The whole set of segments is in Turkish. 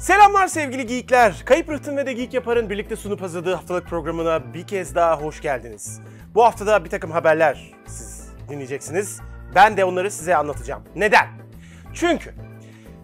Selamlar sevgili geekler. Kayıp Rıhtın ve de Geek Yapar'ın birlikte sunup hazırladığı haftalık programına bir kez daha hoş geldiniz. Bu haftada bir takım haberler siz dinleyeceksiniz. Ben de onları size anlatacağım. Neden? Çünkü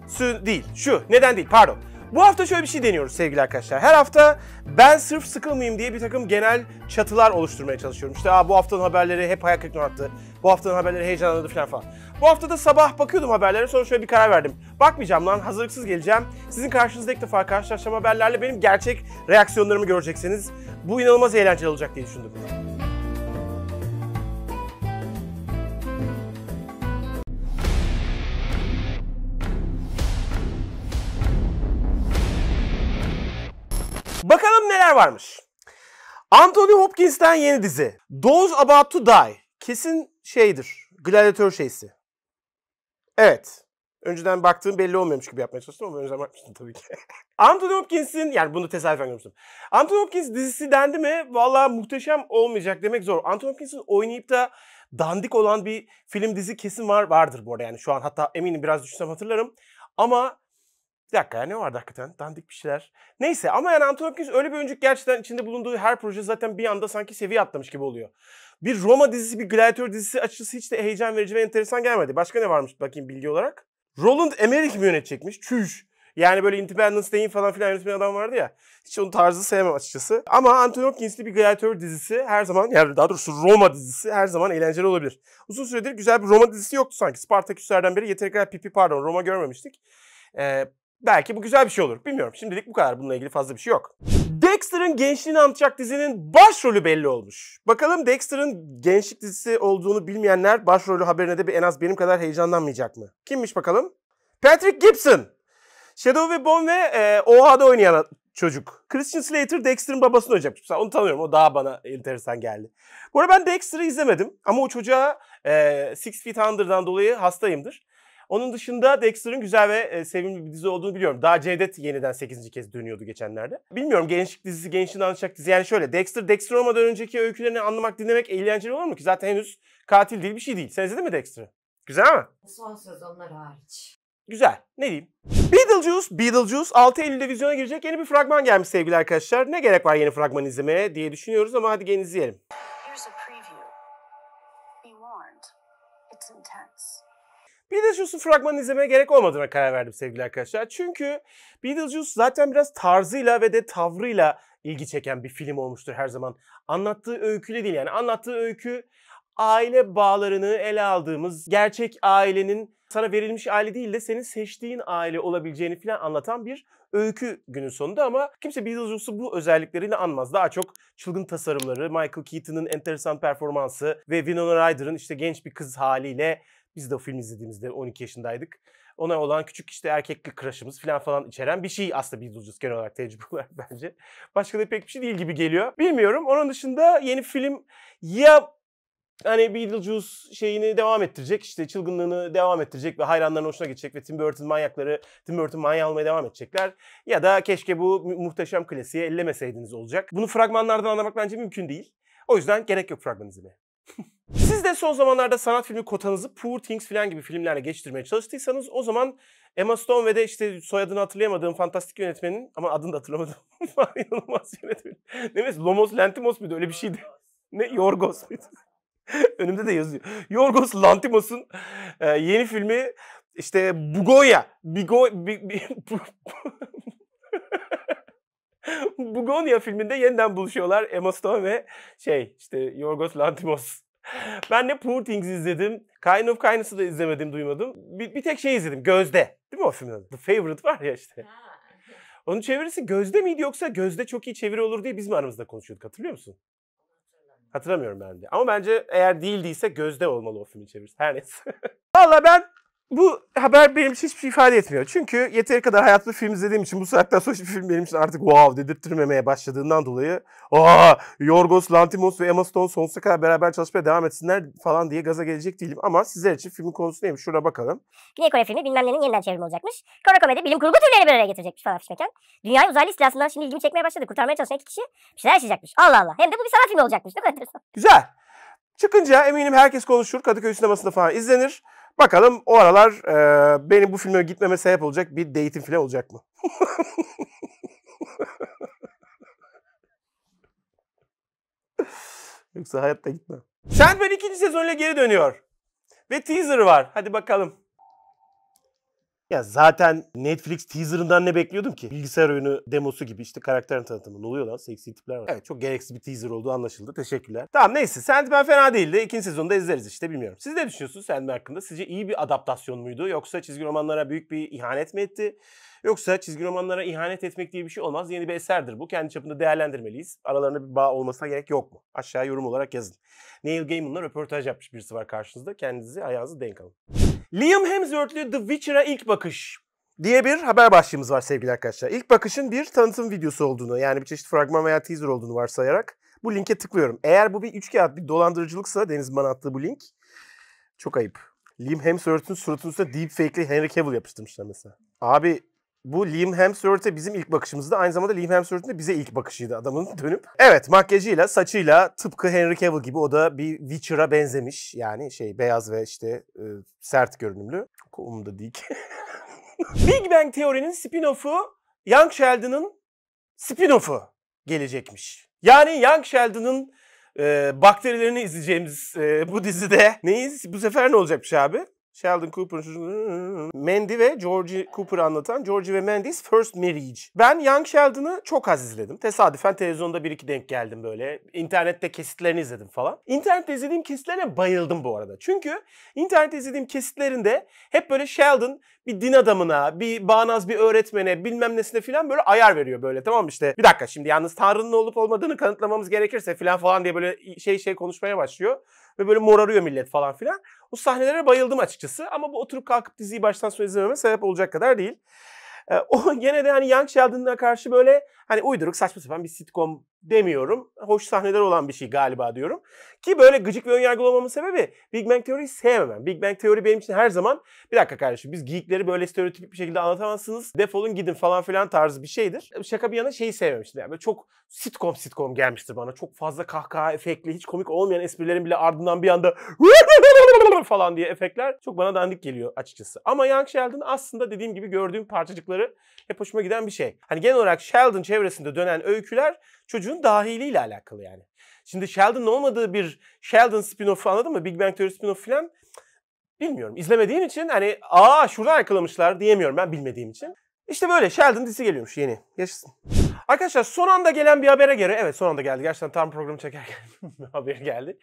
su değil, şu neden değil pardon. Bu hafta şöyle bir şey deniyoruz sevgili arkadaşlar. Her hafta ben sırf sıkılmayayım diye bir takım genel çatılar oluşturmaya çalışıyorum. İşte Aa, bu haftanın haberleri hep hayal kırıklığına attı. Bu haftanın haberleri heyecanlandı falan falan. Bu hafta da sabah bakıyordum haberlere sonra şöyle bir karar verdim. Bakmayacağım lan hazırlıksız geleceğim. Sizin karşınızda ilk defa karşılaşacağım haberlerle benim gerçek reaksiyonlarımı göreceksiniz. Bu inanılmaz eğlenceli olacak diye düşündüm. Bakalım neler varmış. Anthony Hopkins'ten yeni dizi. Those About To Die. Kesin şeydir. Gladyatör şeysi. Evet. Önceden baktığım belli olmuyormuş gibi yapmaya çalıştım ama önceden bakmıştım tabii ki. Anthony Hopkins'in, yani bunu tesadüfen görmüştüm. Anthony Hopkins dizisi dendi mi? Valla muhteşem olmayacak demek zor. Anthony Hopkins'in oynayıp da dandik olan bir film dizi kesin var vardır bu arada yani şu an. Hatta eminim biraz düşünsem hatırlarım. Ama bir dakika ya ne vardı hakikaten? Dandik bir şeyler. Neyse ama yani Anthony Hopkins öyle bir oyuncu gerçekten içinde bulunduğu her proje zaten bir anda sanki seviye atlamış gibi oluyor. Bir Roma dizisi, bir Gladiator dizisi açısı hiç de heyecan verici ve enteresan gelmedi. Başka ne varmış bakayım bilgi olarak? Roland Emmerich mi yönetecekmiş? Çüş. Yani böyle Independence Day'in falan filan yönetmen adam vardı ya. Hiç onun tarzı sevmem açıkçası. Ama Anthony Hopkins'li bir gladiator dizisi her zaman, yani daha doğrusu Roma dizisi her zaman eğlenceli olabilir. Uzun süredir güzel bir Roma dizisi yoktu sanki. Spartaküslerden beri yeteri kadar pipi pardon Roma görmemiştik. Ee, Belki bu güzel bir şey olur. Bilmiyorum. Şimdilik bu kadar. Bununla ilgili fazla bir şey yok. Dexter'ın gençliğini anlatacak dizinin başrolü belli olmuş. Bakalım Dexter'ın gençlik dizisi olduğunu bilmeyenler başrolü haberine de bir en az benim kadar heyecanlanmayacak mı? Kimmiş bakalım? Patrick Gibson. Shadow ve Bone ve e, OHA'da oynayan çocuk. Christian Slater Dexter'ın babasını oynayacakmış. Mesela onu tanıyorum. O daha bana enteresan geldi. Bu arada ben Dexter'ı izlemedim. Ama o çocuğa e, Six Feet Under'dan dolayı hastayımdır. Onun dışında Dexter'ın güzel ve e, sevimli bir dizi olduğunu biliyorum. Daha Cevdet yeniden 8. kez dönüyordu geçenlerde. Bilmiyorum gençlik dizisi, gençliğin anlatacak dizi. Yani şöyle Dexter, Dexter olmadan önceki öykülerini anlamak, dinlemek eğlenceli olur mu ki? Zaten henüz katil değil bir şey değil. Sen izledin mi Dexter'ı? Güzel mi? Son söz onlar hariç. Güzel. Ne diyeyim? Beetlejuice, Beetlejuice 6 Eylül'de vizyona girecek yeni bir fragman gelmiş sevgili arkadaşlar. Ne gerek var yeni fragman izlemeye diye düşünüyoruz ama hadi gelin izleyelim. It's intense. Beetlejuice'un fragmanını izlemeye gerek olmadığına karar verdim sevgili arkadaşlar. Çünkü Beetlejuice zaten biraz tarzıyla ve de tavrıyla ilgi çeken bir film olmuştur her zaman. Anlattığı öyküyle değil yani anlattığı öykü aile bağlarını ele aldığımız gerçek ailenin sana verilmiş aile değil de senin seçtiğin aile olabileceğini falan anlatan bir öykü günün sonunda ama kimse Beetlejuice'u bu özellikleriyle anmaz. Daha çok çılgın tasarımları, Michael Keaton'ın enteresan performansı ve Winona Ryder'ın işte genç bir kız haliyle biz de o film izlediğimizde 12 yaşındaydık. Ona olan küçük işte erkeklik crush'ımız falan falan içeren bir şey aslında Beetlejuice genel olarak tecrübe olarak bence. Başka da pek bir şey değil gibi geliyor. Bilmiyorum. Onun dışında yeni film ya hani Beetlejuice şeyini devam ettirecek işte çılgınlığını devam ettirecek ve hayranların hoşuna gidecek ve Tim Burton manyakları Tim Burton manyağı olmaya devam edecekler. Ya da keşke bu muhteşem klasiği ellemeseydiniz olacak. Bunu fragmanlardan anlamak bence mümkün değil. O yüzden gerek yok fragman izlemeye. Siz de son zamanlarda sanat filmi kotanızı Poor Things falan gibi filmlerle geçirmeye çalıştıysanız o zaman Emma Stone ve de işte soyadını hatırlayamadığım fantastik yönetmenin ama adını da hatırlamadım. İnanılmaz yönetmen. Ne mesela Lomos Lantimos muydu öyle bir şeydi. ne Yorgos muydu? Önümde de yazıyor. Yorgos Lantimos'un e, yeni filmi işte Bugoya Bigo, bi, bi, Bugonia filminde yeniden buluşuyorlar Emma Stone ve şey işte Yorgos Lanthimos. Ben de Poor Things izledim. Kind of Kindness'ı da izlemedim, duymadım. Bir, bir tek şey izledim, Gözde. Değil mi o filmin adı? The Favorite var ya işte. Onun çevirisi Gözde miydi yoksa Gözde çok iyi çeviri olur diye biz mi aramızda konuşuyorduk hatırlıyor musun? Hatırlamıyorum ben de. Ama bence eğer değildiyse Gözde olmalı o filmin çevirisi. Her neyse. Valla ben bu haber benim için hiçbir şey ifade etmiyor. Çünkü yeteri kadar hayatlı film izlediğim için bu saatten sonra hiçbir film benim için artık wow dedirttirmemeye başladığından dolayı aa Yorgos Lantimos ve Emma Stone sonsuza kadar beraber çalışmaya devam etsinler falan diye gaza gelecek değilim. Ama sizler için filmin konusu neymiş? Şuna bakalım. Güney Kore filmi bilmem nenin yeniden çevrimi olacakmış. Kore komedi bilim kurgu türlerini bir araya getirecekmiş falan fişmeken. Dünyayı uzaylı istilasından şimdi ilgimi çekmeye başladı. Kurtarmaya çalışan iki kişi bir şeyler yaşayacakmış. Allah Allah. Hem de bu bir sanat filmi olacakmış. Ne kadar Güzel. Çıkınca eminim herkes konuşur. Kadıköy sinemasında falan izlenir. Bakalım o aralar e, benim bu filme gitmeme sebep olacak bir date'im falan olacak mı? Yoksa hayatta gitmem. Şerpen ikinci sezonuyla geri dönüyor. Ve teaser var. Hadi bakalım. Ya zaten Netflix teaserından ne bekliyordum ki? Bilgisayar oyunu demosu gibi işte karakterin tanıtımı. Ne oluyor lan? Seksi tipler var. Evet çok gereksiz bir teaser olduğu anlaşıldı. Teşekkürler. Tamam neyse Sandman fena değildi. İkinci sezonda izleriz işte bilmiyorum. Siz ne düşünüyorsunuz Sandman hakkında? Sizce iyi bir adaptasyon muydu? Yoksa çizgi romanlara büyük bir ihanet mi etti? Yoksa çizgi romanlara ihanet etmek diye bir şey olmaz. Yeni bir eserdir bu. Kendi çapında değerlendirmeliyiz. Aralarında bir bağ olmasına gerek yok mu? Aşağıya yorum olarak yazın. Neil Gaiman'la röportaj yapmış birisi var karşınızda. Kendinizi ayağınızı denk alın. Liam Hemsworth'lü The Witcher'a ilk bakış diye bir haber başlığımız var sevgili arkadaşlar. İlk bakışın bir tanıtım videosu olduğunu yani bir çeşit fragman veya teaser olduğunu varsayarak bu linke tıklıyorum. Eğer bu bir üç kağıt bir dolandırıcılıksa Deniz bana attığı bu link çok ayıp. Liam Hemsworth'un suratının üstüne deepfake'li Henry Cavill yapıştırmışlar mesela. Abi bu Liam Hemsworth'e bizim ilk bakışımızda aynı zamanda Liam Hemsworth'un bize ilk bakışıydı adamın dönüp. Evet makyajıyla, saçıyla tıpkı Henry Cavill gibi o da bir Witcher'a benzemiş. Yani şey beyaz ve işte e, sert görünümlü. Kolumda dik. Big Bang Teori'nin spin-off'u Young Sheldon'ın spin-off'u gelecekmiş. Yani Young Sheldon'ın e, bakterilerini izleyeceğimiz e, bu dizide neyiz? Bu sefer ne olacakmış abi? Sheldon Cooper, Mandy ve George Cooper anlatan George ve Mandy's First Marriage. Ben Young Sheldon'ı çok az izledim. Tesadüfen televizyonda bir iki denk geldim böyle. İnternette kesitlerini izledim falan. İnternette izlediğim kesitlere bayıldım bu arada. Çünkü internette izlediğim kesitlerinde hep böyle Sheldon bir din adamına, bir bağnaz bir öğretmene, bilmem nesine filan böyle ayar veriyor böyle tamam mı işte. Bir dakika şimdi yalnız Tanrı'nın olup olmadığını kanıtlamamız gerekirse filan falan diye böyle şey şey konuşmaya başlıyor. Ve böyle morarıyor millet falan filan. O sahnelere bayıldım açıkçası ama bu oturup kalkıp diziyi baştan sona izlememe sebep olacak kadar değil. E, o gene de hani Young Sheldon'a karşı böyle hani uyduruk saçma sapan bir sitcom demiyorum. Hoş sahneler olan bir şey galiba diyorum. Ki böyle gıcık bir önyargılı olmamın sebebi Big Bang Theory'yi sevmem. Big Bang Theory benim için her zaman bir dakika kardeşim biz geekleri böyle stereotipik bir şekilde anlatamazsınız. Defolun gidin falan filan tarzı bir şeydir. E, şaka bir yana şeyi sevmemiştim. Yani böyle çok sitcom sitcom gelmiştir bana. Çok fazla kahkaha efektli hiç komik olmayan esprilerin bile ardından bir anda falan diye efektler çok bana dandik geliyor açıkçası. Ama Young Sheldon aslında dediğim gibi gördüğüm parçacıkları hep hoşuma giden bir şey. Hani genel olarak Sheldon çevresinde dönen öyküler çocuğun dahiliyle alakalı yani. Şimdi Sheldon'ın olmadığı bir Sheldon spin-off'u anladın mı? Big Bang Theory spin-off falan bilmiyorum. İzlemediğim için hani aa şuradan yakalamışlar diyemiyorum ben bilmediğim için. İşte böyle Sheldon dizisi geliyormuş yeni. Yaşasın. Arkadaşlar son anda gelen bir habere göre, evet son anda geldi. Gerçekten tam programı çekerken haber geldi.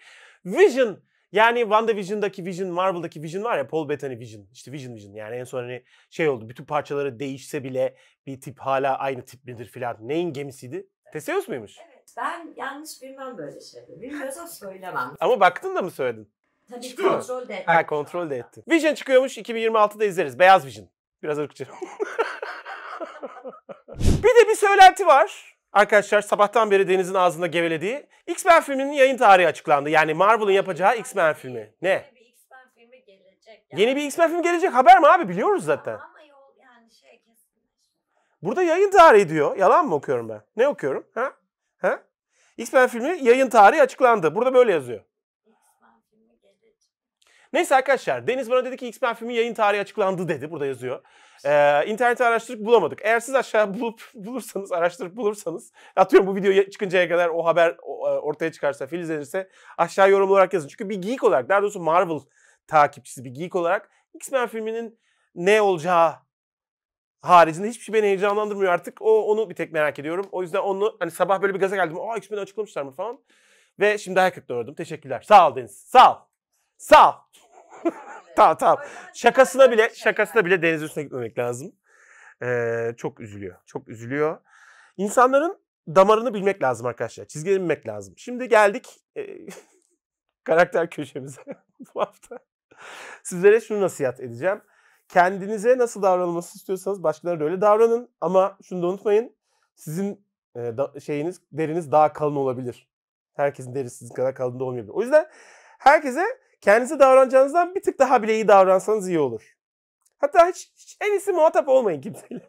Vision yani WandaVision'daki Vision, Marvel'daki Vision var ya Paul Bettany Vision. İşte Vision Vision yani en son hani şey oldu. Bütün parçaları değişse bile bir tip hala aynı tip midir filan. Neyin gemisiydi? Teseus muymuş? Evet. Ben yanlış bilmem böyle şeyleri. Bilmiyorsam söylemem. Ama baktın da mı söyledin? Tabii Çıkıyor. kontrol de ettim. Ha kontrol de ettin. Vision çıkıyormuş 2026'da izleriz. Beyaz Vision. Biraz ırkçı. bir de bir söylenti var. Arkadaşlar sabahtan beri denizin ağzında gevelediği X-Men filminin yayın tarihi açıklandı. Yani Marvel'ın yapacağı X-Men filmi. Ne? Yeni bir X-Men filmi gelecek. Yani. Yeni bir X-Men filmi gelecek haber mi abi biliyoruz zaten. Şey Burada yayın tarihi diyor. Yalan mı okuyorum ben? Ne okuyorum? Ha? Ha? X-Men filmi yayın tarihi açıklandı. Burada böyle yazıyor. Neyse arkadaşlar Deniz bana dedi ki X-Men filmi yayın tarihi açıklandı dedi. Burada yazıyor. Ee, internette araştırıp bulamadık. Eğer siz aşağı bulup bulursanız, araştırıp bulursanız atıyorum bu video çıkıncaya kadar o haber e, ortaya çıkarsa, filizlenirse aşağı yorum olarak yazın. Çünkü bir geek olarak, daha doğrusu Marvel takipçisi bir geek olarak X-Men filminin ne olacağı haricinde hiçbir şey beni heyecanlandırmıyor artık. O onu bir tek merak ediyorum. O yüzden onu hani sabah böyle bir gaza geldim. Aa x Men açıklamışlar mı falan. Ve şimdi hayal kırıklığına Teşekkürler. Sağ ol Deniz. Sağ ol. Sağ ol. tamam tamam. Şakasına bile şakasına bile deniz üstüne gitmemek lazım. Ee, çok üzülüyor. Çok üzülüyor. İnsanların damarını bilmek lazım arkadaşlar. Çizgileri bilmek lazım. Şimdi geldik e, karakter köşemize bu hafta. Sizlere şunu nasihat edeceğim. Kendinize nasıl davranılması istiyorsanız başkalarına da öyle davranın. Ama şunu da unutmayın. Sizin e, da, şeyiniz, deriniz daha kalın olabilir. Herkesin derisi sizin kadar kalın da olmayabilir. O yüzden herkese kendinize davranacağınızdan bir tık daha bile iyi davransanız iyi olur. Hatta hiç, hiç en iyisi muhatap olmayın kimseyle.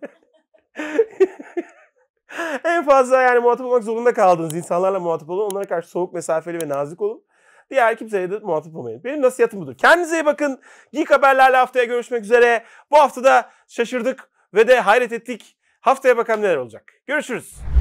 en fazla yani muhatap olmak zorunda kaldığınız insanlarla muhatap olun. Onlara karşı soğuk, mesafeli ve nazik olun. Diğer kimseye de muhatap olmayın. Benim nasihatim budur. Kendinize iyi bakın. Geek Haberlerle haftaya görüşmek üzere. Bu hafta da şaşırdık ve de hayret ettik. Haftaya bakalım neler olacak. Görüşürüz.